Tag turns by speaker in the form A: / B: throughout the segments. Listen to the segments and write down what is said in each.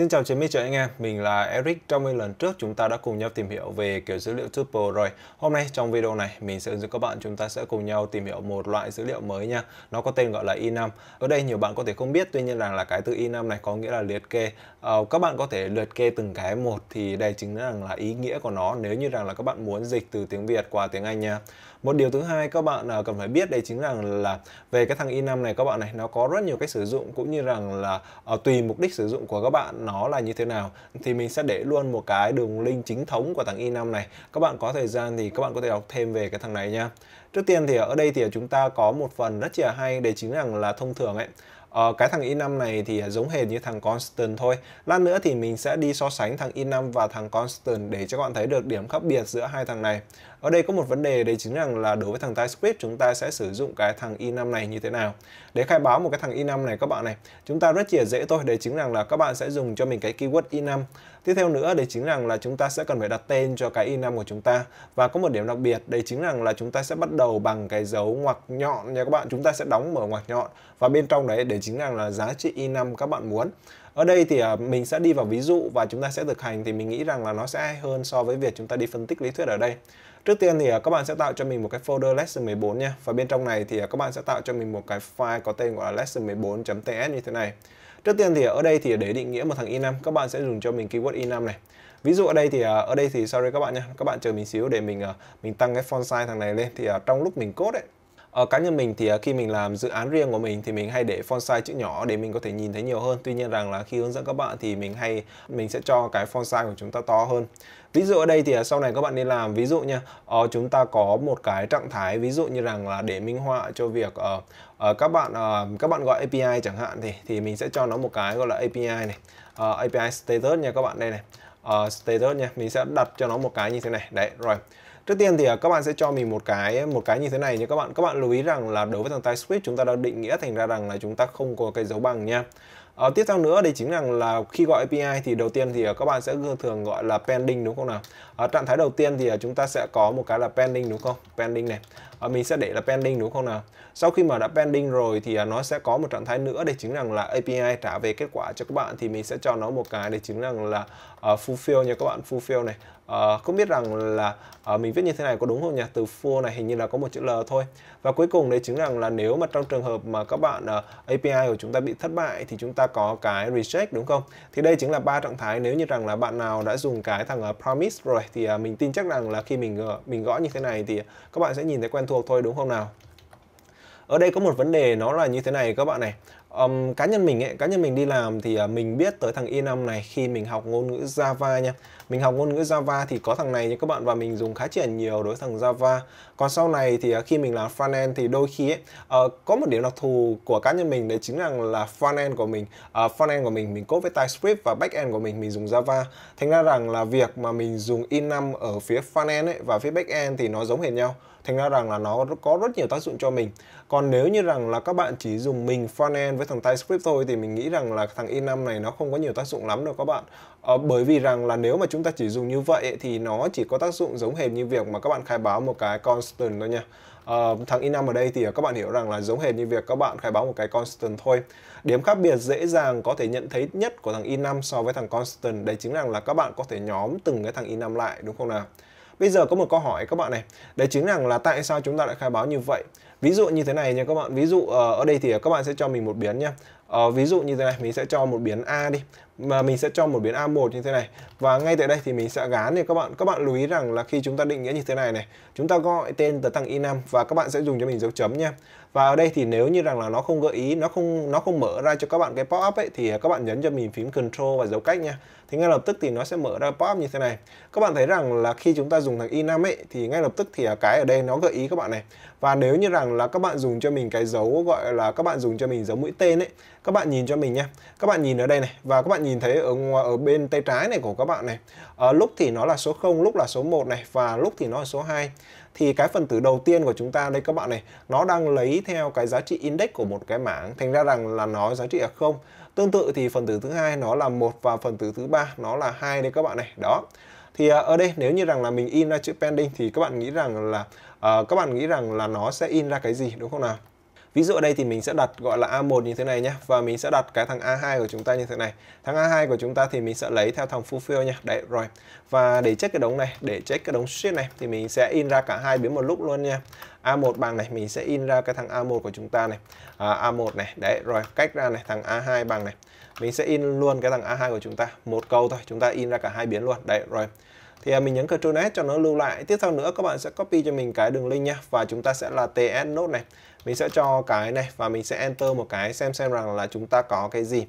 A: Xin chào chị Mitch anh em, mình là Eric. Trong mấy lần trước chúng ta đã cùng nhau tìm hiểu về kiểu dữ liệu tuple rồi. Hôm nay trong video này mình sẽ dẫn các bạn chúng ta sẽ cùng nhau tìm hiểu một loại dữ liệu mới nha. Nó có tên gọi là i5. Ở đây nhiều bạn có thể không biết, tuy nhiên là, là cái từ i5 này có nghĩa là liệt kê. À, các bạn có thể liệt kê từng cái một thì đây chính là, là ý nghĩa của nó nếu như rằng là các bạn muốn dịch từ tiếng Việt qua tiếng Anh nha. Một điều thứ hai các bạn ờ, cần phải biết đây chính là, là về cái thằng i5 này các bạn này nó có rất nhiều cách sử dụng cũng như rằng là à, tùy mục đích sử dụng của các bạn nó là như thế nào thì mình sẽ để luôn một cái đường link chính thống của thằng i5 này các bạn có thời gian thì các bạn có thể đọc thêm về cái thằng này nha trước tiên thì ở đây thì chúng ta có một phần rất là hay để chính rằng là thông thường ấy Ờ, cái thằng i5 e này thì à, giống hệt như thằng Constant thôi. Lát nữa thì mình sẽ đi so sánh thằng i5 e và thằng Constant để cho các bạn thấy được điểm khác biệt giữa hai thằng này. Ở đây có một vấn đề đấy chính rằng là đối với thằng TypeScript chúng ta sẽ sử dụng cái thằng i5 e này như thế nào. Để khai báo một cái thằng i5 này các bạn này, chúng ta rất chỉ dễ thôi, đấy chính rằng là các bạn sẽ dùng cho mình cái keyword i5 Tiếp theo nữa đấy chính rằng là chúng ta sẽ cần phải đặt tên cho cái in 5 của chúng ta. Và có một điểm đặc biệt đấy chính rằng là chúng ta sẽ bắt đầu bằng cái dấu ngoặc nhọn nha các bạn. Chúng ta sẽ đóng mở ngoặc nhọn và bên trong đấy để chính rằng là giá trị in5 các bạn muốn. Ở đây thì à, mình sẽ đi vào ví dụ và chúng ta sẽ thực hành thì mình nghĩ rằng là nó sẽ hay hơn so với việc chúng ta đi phân tích lý thuyết ở đây. Trước tiên thì à, các bạn sẽ tạo cho mình một cái folder lesson 14 nha. Và bên trong này thì à, các bạn sẽ tạo cho mình một cái file có tên gọi là lesson14.ts như thế này. Trước tiên thì ở đây thì để định nghĩa một thằng i enum, các bạn sẽ dùng cho mình keyword i enum này. Ví dụ ở đây thì à, ở đây thì sorry các bạn nha, các bạn chờ mình xíu để mình à, mình tăng cái font size thằng này lên thì à, trong lúc mình code ấy ở ờ, cá nhân mình thì ờ, khi mình làm dự án riêng của mình thì mình hay để font size chữ nhỏ để mình có thể nhìn thấy nhiều hơn. Tuy nhiên rằng là khi hướng dẫn các bạn thì mình hay mình sẽ cho cái font size của chúng ta to hơn. Ví dụ ở đây thì ờ, sau này các bạn nên làm ví dụ nha, chúng ta có một cái trạng thái ví dụ như rằng là để minh họa cho việc uh, các bạn các bạn gọi API chẳng hạn thì thì mình sẽ cho nó một cái gọi là API này, API status nha các bạn đây này, uh, status nha, mình sẽ đặt cho nó một cái như thế này. Đấy rồi. Trước tiên thì à, các bạn sẽ cho mình một cái một cái như thế này nhé các bạn. Các bạn lưu ý rằng là đối với thằng TypeScript chúng ta đã định nghĩa thành ra rằng là chúng ta không có cái dấu bằng nha à, tiếp theo nữa thì chính rằng là khi gọi API thì đầu tiên thì ờ, các bạn sẽ thường gọi là pending đúng không nào ở trạng thái đầu tiên thì ờ, chúng ta sẽ có một cái là pending đúng không pending này à, mình sẽ để là pending đúng không nào sau khi mà đã pending rồi thì nó sẽ có một trạng thái nữa để chính là là API trả về kết quả cho các bạn thì mình sẽ cho nó một cái để chính rằng là uh, fulfill nha các bạn fulfill này uh, không biết rằng là uh, mình viết như thế này có đúng không nhỉ từ full này hình như là có một chữ L thôi và cuối cùng đấy chính rằng là nếu mà trong trường hợp mà các bạn uh, API của chúng ta bị thất bại thì chúng ta có cái reject đúng không? Thì đây chính là ba trạng thái nếu như rằng là bạn nào đã dùng cái thằng uh, promise rồi thì uh, mình tin chắc rằng là khi mình uh, mình gõ như thế này thì các bạn sẽ nhìn thấy quen thuộc thôi đúng không nào? Ở đây có một vấn đề nó là như thế này các bạn này um, cá nhân mình ấy, cá nhân mình đi làm thì uh, mình biết tới thằng i5 này khi mình học ngôn ngữ Java nha. Mình học ngôn ngữ Java thì có thằng này nha các bạn và mình dùng khá chỉ nhiều đối với thằng Java. Còn sau này thì uh, khi mình làm frontend thì đôi khi ấy, uh, có một điểm đặc thù của cá nhân mình đấy chính là là frontend của mình, uh, frontend của mình mình code với TypeScript và backend của mình mình dùng Java. Thành ra rằng là việc mà mình dùng i5 ở phía frontend ấy và phía backend thì nó giống hệt nhau thành ra rằng là nó có rất nhiều tác dụng cho mình còn nếu như rằng là các bạn chỉ dùng mình frontend với thằng TypeScript thôi thì mình nghĩ rằng là thằng i5 này nó không có nhiều tác dụng lắm đâu các bạn ờ, bởi vì rằng là nếu mà chúng ta chỉ dùng như vậy thì nó chỉ có tác dụng giống hệt như việc mà các bạn khai báo một cái constant thôi nha Uh, thằng i5 ở đây thì các bạn hiểu rằng là giống hệt như việc các bạn khai báo một cái constant thôi. Điểm khác biệt dễ dàng có thể nhận thấy nhất của thằng i5 so với thằng constant đấy chính là, là các bạn có thể nhóm từng cái thằng i5 lại đúng không nào? Bây giờ có một câu hỏi các bạn này, đấy chính rằng là tại sao chúng ta lại khai báo như vậy? Ví dụ như thế này nha các bạn, ví dụ ờ, ở đây thì các bạn sẽ cho mình một biến nha. Ờ, ví dụ như thế này, mình sẽ cho một biến A đi mà mình sẽ cho một biến A1 như thế này và ngay tại đây thì mình sẽ gán thì các bạn các bạn lưu ý rằng là khi chúng ta định nghĩa như thế này này chúng ta gọi tên tờ tăng i5 và các bạn sẽ dùng cho mình dấu chấm nha và ở đây thì nếu như rằng là nó không gợi ý nó không nó không mở ra cho các bạn cái pop up ấy thì các bạn nhấn cho mình phím control và dấu cách nha thì ngay lập tức thì nó sẽ mở ra pop up như thế này các bạn thấy rằng là khi chúng ta dùng thằng i5 e ấy thì ngay lập tức thì à, cái ở đây nó gợi ý các bạn này và nếu như rằng là các bạn dùng cho mình cái dấu gọi là các bạn dùng cho mình dấu mũi tên ấy các bạn nhìn cho mình nha các bạn nhìn ở đây này và các bạn nhìn thấy ở ở bên tay trái này của các bạn này à, lúc thì nó là số 0 lúc là số 1 này và lúc thì nó là số 2 thì cái phần tử đầu tiên của chúng ta đây các bạn này nó đang lấy theo cái giá trị index của một cái mảng thành ra rằng là nó giá trị là không tương tự thì phần tử thứ hai nó là một và phần tử thứ ba nó là hai đây các bạn này đó thì à, ở đây nếu như rằng là mình in ra chữ pending thì các bạn nghĩ rằng là uh, các bạn nghĩ rằng là nó sẽ in ra cái gì đúng không nào Ví dụ ở đây thì mình sẽ đặt gọi là A1 như thế này nhé và mình sẽ đặt cái thằng A2 của chúng ta như thế này. Thằng A2 của chúng ta thì mình sẽ lấy theo thằng fulfill nha. Đấy rồi. Và để check cái đống này, để check cái đống sheet này thì mình sẽ in ra cả hai biến một lúc luôn nha. A1 bằng này mình sẽ in ra cái thằng A1 của chúng ta này. À, A1 này. Đấy rồi, cách ra này thằng A2 bằng này. Mình sẽ in luôn cái thằng A2 của chúng ta. Một câu thôi, chúng ta in ra cả hai biến luôn. Đấy rồi thì à, mình nhấn Ctrl S cho nó lưu lại tiếp theo nữa các bạn sẽ copy cho mình cái đường link nha và chúng ta sẽ là TS Note này mình sẽ cho cái này và mình sẽ enter một cái xem xem rằng là chúng ta có cái gì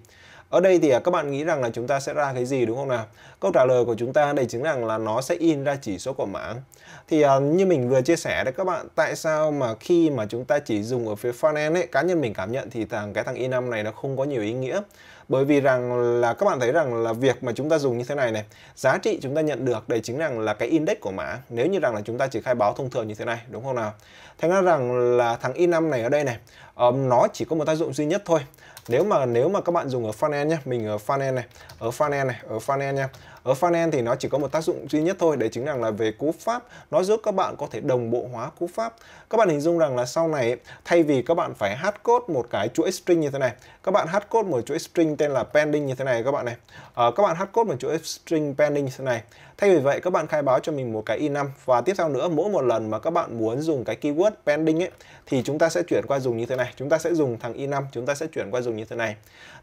A: ở đây thì à, các bạn nghĩ rằng là chúng ta sẽ ra cái gì đúng không nào? Câu trả lời của chúng ta đây chính rằng là nó sẽ in ra chỉ số của mảng. Thì à, như mình vừa chia sẻ đấy các bạn, tại sao mà khi mà chúng ta chỉ dùng ở phía frontend ấy, cá nhân mình cảm nhận thì thằng cái thằng i5 này nó không có nhiều ý nghĩa. Bởi vì rằng là các bạn thấy rằng là việc mà chúng ta dùng như thế này này, giá trị chúng ta nhận được đây chính rằng là cái index của mã. Nếu như rằng là chúng ta chỉ khai báo thông thường như thế này, đúng không nào? Thành ra rằng là thằng i5 này ở đây này, nó chỉ có một tác dụng duy nhất thôi nếu mà nếu mà các bạn dùng ở front end nhé mình ở front end này ở front end này ở front end nha ở funnel thì nó chỉ có một tác dụng duy nhất thôi đấy chính rằng là về cú pháp nó giúp các bạn có thể đồng bộ hóa cú pháp các bạn hình dung rằng là sau này thay vì các bạn phải hát code một cái chuỗi string như thế này các bạn hát code một chuỗi string tên là pending như thế này các bạn này à, các bạn hát code một chuỗi string pending như thế này thay vì vậy các bạn khai báo cho mình một cái i5 và tiếp theo nữa mỗi một lần mà các bạn muốn dùng cái keyword pending ấy thì chúng ta sẽ chuyển qua dùng như thế này chúng ta sẽ dùng thằng i5 chúng ta sẽ chuyển qua dùng như thế này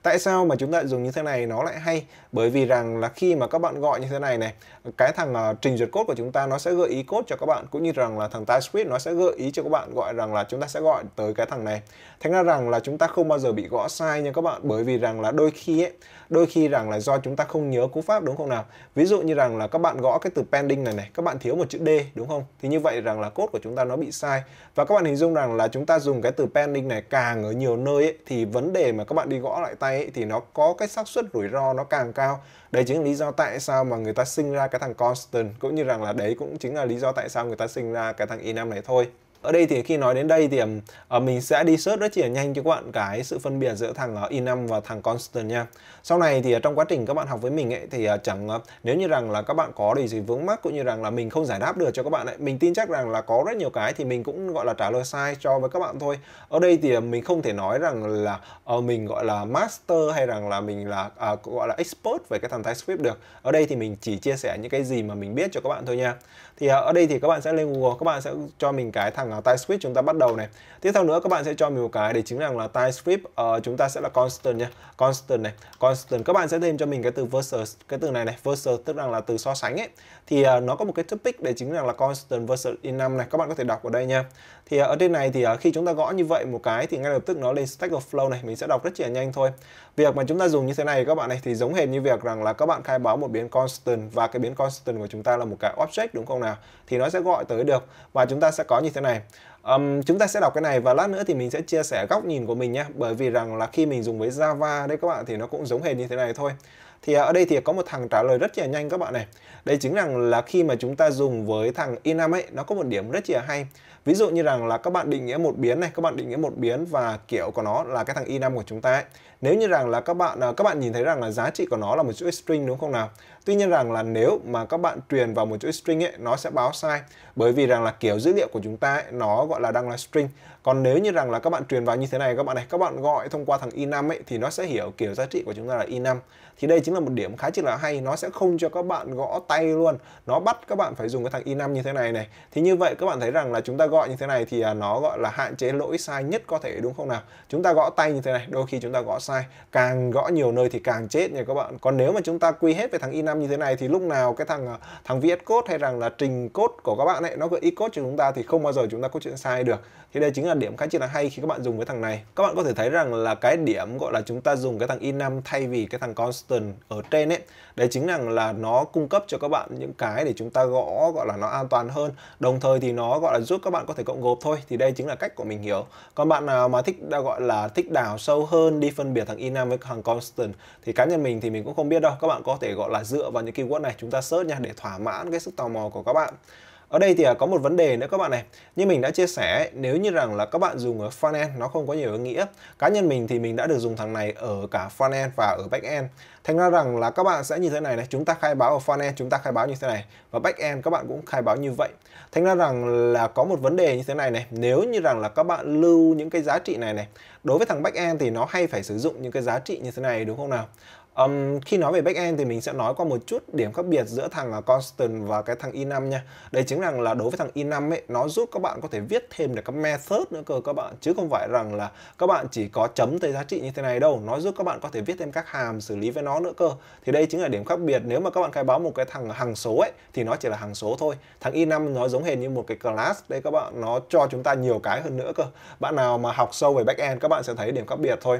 A: tại sao mà chúng ta dùng như thế này nó lại hay bởi vì rằng là khi mà các bạn bạn gọi như thế này này cái thằng uh, trình duyệt cốt của chúng ta nó sẽ gợi ý cốt cho các bạn cũng như rằng là thằng TypeScript nó sẽ gợi ý cho các bạn gọi rằng là chúng ta sẽ gọi tới cái thằng này thành ra rằng là chúng ta không bao giờ bị gõ sai nha các bạn bởi vì rằng là đôi khi ấy đôi khi rằng là do chúng ta không nhớ cú pháp đúng không nào ví dụ như rằng là các bạn gõ cái từ pending này này các bạn thiếu một chữ d đúng không thì như vậy rằng là cốt của chúng ta nó bị sai và các bạn hình dung rằng là chúng ta dùng cái từ pending này càng ở nhiều nơi ấy, thì vấn đề mà các bạn đi gõ lại tay ấy, thì nó có cái xác suất rủi ro nó càng cao đây chính là lý do tại tại sao mà người ta sinh ra cái thằng constant cũng như rằng là đấy cũng chính là lý do tại sao người ta sinh ra cái thằng i này thôi ở đây thì khi nói đến đây thì ờ, mình sẽ đi search rất là nhanh cho các bạn cái sự phân biệt giữa thằng uh, ờ, in e và thằng constant nha sau này thì ờ, trong quá trình các bạn học với mình ấy thì chẳng nếu như rằng là các bạn có điều gì vướng mắc cũng như rằng là mình không giải đáp được cho các bạn ấy mình tin chắc rằng là có rất nhiều cái thì mình cũng gọi là trả lời sai cho với các bạn thôi ở đây thì mình không thể nói rằng là mình gọi là master hay rằng là mình là à, gọi là expert về cái thằng TypeScript được ở đây thì mình chỉ chia sẻ những cái gì mà mình biết cho các bạn thôi nha thì ờ, ở đây thì các bạn sẽ lên Google các bạn sẽ cho mình cái thằng ờ, TypeScript chúng ta bắt đầu này tiếp theo nữa các bạn sẽ cho mình một cái để chính rằng là TypeScript uh, ờ, chúng ta sẽ là constant nhé constant này constant các bạn sẽ thêm cho mình cái từ versus cái từ này này versus tức rằng là từ so sánh ấy thì uh, nó có một cái topic để chính rằng là constant versus in năm này các bạn có thể đọc ở đây nha thì uh, ở trên này thì uh, khi chúng ta gõ như vậy một cái thì ngay lập tức nó lên stack overflow này mình sẽ đọc rất là nhanh thôi việc mà chúng ta dùng như thế này các bạn này thì giống hệt như việc rằng là các bạn khai báo một biến constant và cái biến constant của chúng ta là một cái object đúng không nào nào thì nó sẽ gọi tới được và chúng ta sẽ có như thế này um, chúng ta sẽ đọc cái này và lát nữa thì mình sẽ chia sẻ góc nhìn của mình nhé bởi vì rằng là khi mình dùng với Java đấy các bạn thì nó cũng giống hệt như thế này thôi thì ở đây thì có một thằng trả lời rất là nhanh các bạn này đây chính rằng là khi mà chúng ta dùng với thằng inam ấy nó có một điểm rất là hay ví dụ như rằng là các bạn định nghĩa một biến này các bạn định nghĩa một biến và kiểu của nó là cái thằng i của chúng ta ấy. nếu như rằng là các bạn à, các bạn nhìn thấy rằng là giá trị của nó là một chuỗi string đúng không nào tuy nhiên rằng là nếu mà các bạn truyền vào một chuỗi string ấy nó sẽ báo sai bởi vì rằng là kiểu dữ liệu của chúng ta ấy, nó gọi là đang là string còn nếu như rằng là các bạn truyền vào như thế này các bạn này các bạn gọi thông qua thằng i ấy thì nó sẽ hiểu kiểu giá trị của chúng ta là i thì đây chính là một điểm khá chỉ là hay nó sẽ không cho các bạn gõ tay luôn nó bắt các bạn phải dùng cái thằng i5 như thế này này thì như vậy các bạn thấy rằng là chúng ta gọi như thế này thì à, nó gọi là hạn chế lỗi sai nhất có thể đúng không nào chúng ta gõ tay như thế này đôi khi chúng ta gõ sai càng gõ nhiều nơi thì càng chết nha các bạn còn nếu mà chúng ta quy hết về thằng i5 như thế này thì lúc nào cái thằng à, thằng VS Code hay rằng là trình code của các bạn ấy nó gợi ý e code cho chúng ta thì không bao giờ chúng ta có chuyện sai được thì đây chính là điểm khá chỉ là hay khi các bạn dùng cái thằng này các bạn có thể thấy rằng là cái điểm gọi là chúng ta dùng cái thằng i5 thay vì cái thằng constant ở trên ấy đấy chính là, là nó cung cấp cho các bạn những cái để chúng ta gõ gọi là nó an toàn hơn đồng thời thì nó gọi là giúp các bạn có thể cộng gộp thôi thì đây chính là cách của mình hiểu còn bạn nào mà thích đã gọi là thích đào sâu hơn đi phân biệt thằng Inam với thằng constant thì cá nhân mình thì mình cũng không biết đâu các bạn có thể gọi là dựa vào những keyword này chúng ta search nha để thỏa mãn cái sức tò mò của các bạn ở đây thì à, có một vấn đề nữa các bạn này. Như mình đã chia sẻ, nếu như rằng là các bạn dùng ở front end nó không có nhiều ý nghĩa. Cá nhân mình thì mình đã được dùng thằng này ở cả front end và ở back end. Thành ra rằng là các bạn sẽ như thế này này, chúng ta khai báo ở front end chúng ta khai báo như thế này và back end các bạn cũng khai báo như vậy. Thành ra rằng là có một vấn đề như thế này này, nếu như rằng là các bạn lưu những cái giá trị này này, đối với thằng back end thì nó hay phải sử dụng những cái giá trị như thế này đúng không nào? Um, khi nói về backend thì mình sẽ nói qua một chút điểm khác biệt giữa thằng à, constant và cái thằng i5 e nha. Đây chính rằng là đối với thằng i5 e ấy nó giúp các bạn có thể viết thêm được các method nữa cơ các bạn chứ không phải rằng là các bạn chỉ có chấm tới giá trị như thế này đâu. Nó giúp các bạn có thể viết thêm các hàm xử lý với nó nữa cơ. Thì đây chính là điểm khác biệt nếu mà các bạn khai báo một cái thằng hằng số ấy thì nó chỉ là hằng số thôi. Thằng i5 e nó giống hệt như một cái class đây các bạn nó cho chúng ta nhiều cái hơn nữa cơ. Bạn nào mà học sâu về backend các bạn sẽ thấy điểm khác biệt thôi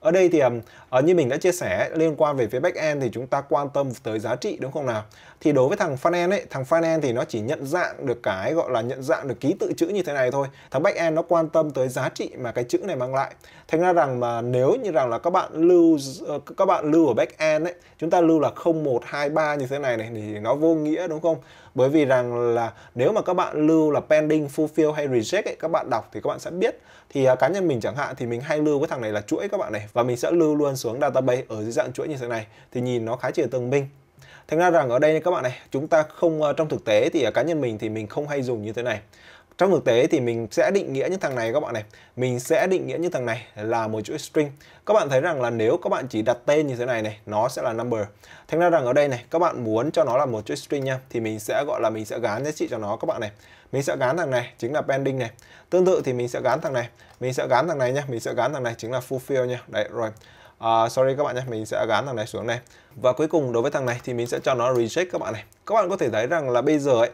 A: ở đây thì uh, như mình đã chia sẻ liên quan về phía backend thì chúng ta quan tâm tới giá trị đúng không nào thì đối với thằng frontend ấy thằng frontend thì nó chỉ nhận dạng được cái gọi là nhận dạng được ký tự chữ như thế này thôi thằng backend nó quan tâm tới giá trị mà cái chữ này mang lại thành ra rằng mà nếu như rằng là các bạn lưu ờ, các bạn lưu ở backend ấy chúng ta lưu là 0123 như thế này này thì nó vô nghĩa đúng không bởi vì rằng là nếu mà các bạn lưu là pending fulfill hay reject ấy, các bạn đọc thì các bạn sẽ biết thì uh, cá nhân mình chẳng hạn thì mình hay lưu cái thằng này là chuỗi các bạn này và mình sẽ lưu luôn xuống database ở dưới dạng chuỗi như thế này thì nhìn nó khá chìa tường minh thành ra rằng ở đây các bạn này chúng ta không à, trong thực tế thì à, cá nhân mình thì mình không hay dùng như thế này trong thực tế thì mình sẽ định nghĩa những thằng này các bạn này mình sẽ định nghĩa những thằng này là một chuỗi string các bạn thấy rằng là nếu các bạn chỉ đặt tên như thế này này nó sẽ là number thành ra rằng ở đây này các bạn muốn cho nó là một chuỗi string nha thì mình sẽ gọi là mình sẽ gán giá trị cho nó các bạn này mình sẽ gán thằng này chính là pending này tương tự thì mình sẽ gán thằng này mình sẽ gán thằng này nhé mình sẽ gán thằng này chính là fulfill nha đấy rồi uh, sorry các bạn nhé mình sẽ gán thằng này xuống này và cuối cùng đối với thằng này thì mình sẽ cho nó reject các bạn này các bạn có thể thấy rằng là bây giờ ấy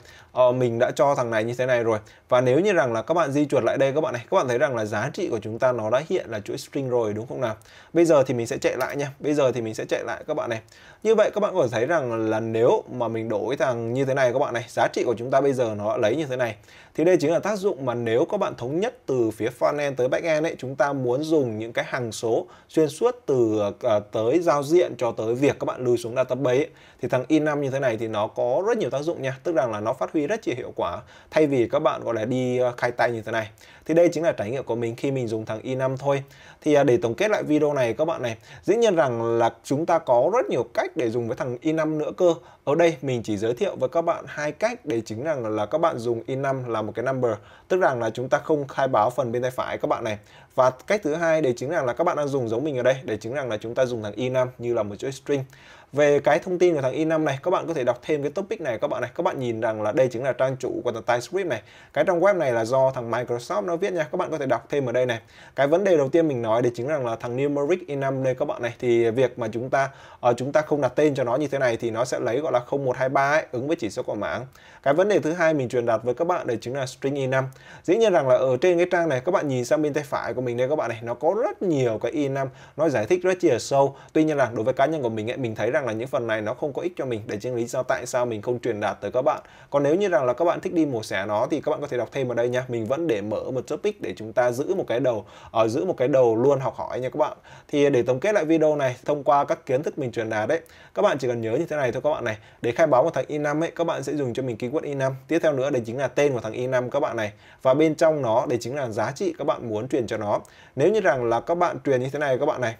A: uh, mình đã cho thằng này như thế này rồi và nếu như rằng là các bạn di chuột lại đây các bạn này các bạn thấy rằng là giá trị của chúng ta nó đã hiện là chuỗi string rồi đúng không nào bây giờ thì mình sẽ chạy lại nha bây giờ thì mình sẽ chạy lại các bạn này như vậy các bạn có thể thấy rằng là nếu mà mình đổi thằng như thế này các bạn này giá trị của chúng ta bây giờ nó lấy như thế này thì đây chính là tác dụng mà nếu các bạn thống nhất từ phía front end tới back end ấy chúng ta muốn dùng những cái hằng số xuyên suốt từ uh, tới giao diện cho tới việc các bạn lùi xuống database ấy, thì thằng in5 như thế này thì nó có có rất nhiều tác dụng nha tức rằng là nó phát huy rất nhiều hiệu quả thay vì các bạn gọi là đi ờ, khai tay như thế này thì đây chính là trải nghiệm của mình khi mình dùng thằng i5 e thôi thì à, để tổng kết lại video này các bạn này dĩ nhiên rằng là chúng ta có rất nhiều cách để dùng với thằng i5 e nữa cơ ở đây mình chỉ giới thiệu với các bạn hai cách để chính rằng là, các bạn dùng i5 e là một cái number tức rằng là chúng ta không khai báo phần bên tay phải các bạn này và cách thứ hai để chính rằng là các bạn đang dùng giống mình ở đây để chính rằng là chúng ta dùng thằng i5 như là một chuỗi string về cái thông tin của thằng i5 này các bạn có thể đọc thêm cái topic này các bạn này các bạn nhìn rằng là đây chính là trang chủ của thằng TypeScript này cái trang web này là do thằng Microsoft nó viết nha các bạn có thể đọc thêm ở đây này cái vấn đề đầu tiên mình nói đấy chính rằng là thằng numeric enum đây các bạn này thì việc mà chúng ta uh, chúng ta không đặt tên cho nó như thế này thì nó sẽ lấy gọi là 0123 ấy, ứng với chỉ số của mảng cái vấn đề thứ hai mình truyền đạt với các bạn đấy chính là string enum dĩ nhiên rằng là ở trên cái trang này các bạn nhìn sang bên tay phải của mình đây các bạn này nó có rất nhiều cái enum nó giải thích rất chia sâu tuy nhiên là đối với cá nhân của mình ấy, mình thấy rằng là những phần này nó không có ích cho mình để chính lý do tại sao mình không truyền đạt tới các bạn còn nếu như rằng là các bạn thích đi mổ xẻ nó thì các bạn có thể đọc thêm ở đây nha mình vẫn để mở một topic để chúng ta giữ một cái đầu uh, giữ một cái đầu luôn học hỏi nha các bạn thì để tổng kết lại video này thông qua các kiến thức mình truyền đạt đấy các bạn chỉ cần nhớ như thế này thôi các bạn này để khai báo một thằng i5 ấy các bạn sẽ dùng cho mình keyword i5 tiếp theo nữa đây chính là tên của thằng i5 các bạn này và bên trong nó đây chính là giá trị các bạn muốn truyền cho nó nếu như rằng là các bạn truyền như thế này các bạn này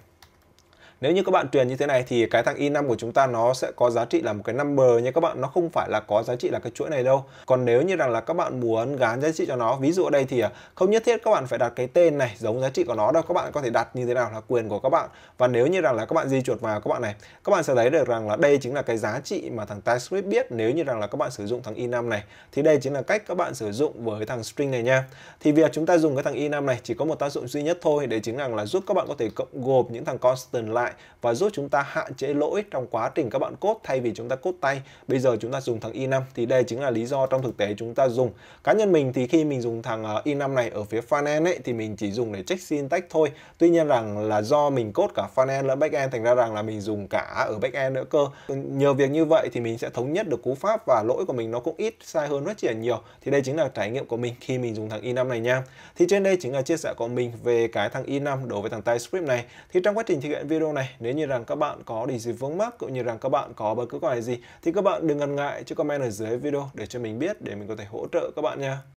A: nếu như các bạn truyền như thế này thì cái thằng i5 của chúng ta nó sẽ có giá trị là một cái number nha các bạn nó không phải là có giá trị là cái chuỗi này đâu còn nếu như rằng là các bạn muốn gán giá trị cho nó ví dụ ở đây thì à, không nhất thiết các bạn phải đặt cái tên này giống giá trị của nó đâu các bạn có thể đặt như thế nào là quyền của các bạn và nếu như rằng là các bạn di chuột vào các bạn này các bạn sẽ thấy được rằng là đây chính là cái giá trị mà thằng TypeScript biết nếu như rằng là các bạn sử dụng thằng i5 này thì đây chính là cách các bạn sử dụng với thằng string này nha thì việc chúng ta dùng cái thằng i5 này chỉ có một tác dụng duy nhất thôi để chính là, là giúp các bạn có thể cộng gộp những thằng constant lại lại và giúp chúng ta hạn chế lỗi trong quá trình các bạn cốt thay vì chúng ta cốt tay. Bây giờ chúng ta dùng thằng i5 thì đây chính là lý do trong thực tế chúng ta dùng. Cá nhân mình thì khi mình dùng thằng ờ, i5 này ở phía front end ấy thì mình chỉ dùng để check syntax thôi. Tuy nhiên rằng là do mình cốt cả front end lẫn back end thành ra rằng là mình dùng cả ở back end nữa cơ. Nhờ việc như vậy thì mình sẽ thống nhất được cú pháp và lỗi của mình nó cũng ít sai hơn rất là nhiều. Thì đây chính là trải nghiệm của mình khi mình dùng thằng i5 này nha. Thì trên đây chính là chia sẻ của mình về cái thằng i5 đối với thằng TypeScript này. Thì trong quá trình thực hiện video này nếu như rằng các bạn có điều gì vướng mắc cũng như rằng các bạn có bất cứ câu hỏi gì thì các bạn đừng ngần ngại cho comment ở dưới video để cho mình biết để mình có thể hỗ trợ các bạn nha